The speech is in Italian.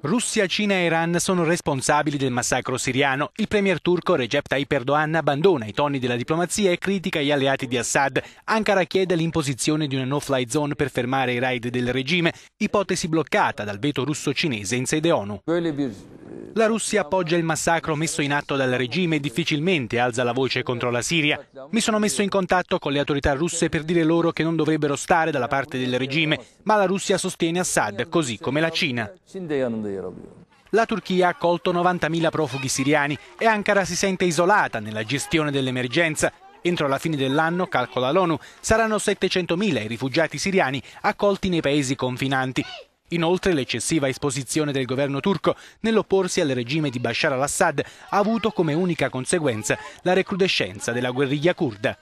Russia, Cina e Iran sono responsabili del massacro siriano. Il premier turco Recep Tayyip Erdogan abbandona i toni della diplomazia e critica gli alleati di Assad. Ankara chiede l'imposizione di una no-fly zone per fermare i raid del regime, ipotesi bloccata dal veto russo-cinese in sede ONU. La Russia appoggia il massacro messo in atto dal regime e difficilmente alza la voce contro la Siria. Mi sono messo in contatto con le autorità russe per dire loro che non dovrebbero stare dalla parte del regime, ma la Russia sostiene Assad, così come la Cina. La Turchia ha accolto 90.000 profughi siriani e Ankara si sente isolata nella gestione dell'emergenza Entro la fine dell'anno, calcola l'ONU, saranno 700.000 i rifugiati siriani accolti nei paesi confinanti. Inoltre l'eccessiva esposizione del governo turco nell'opporsi al regime di Bashar al-Assad ha avuto come unica conseguenza la recrudescenza della guerriglia curda.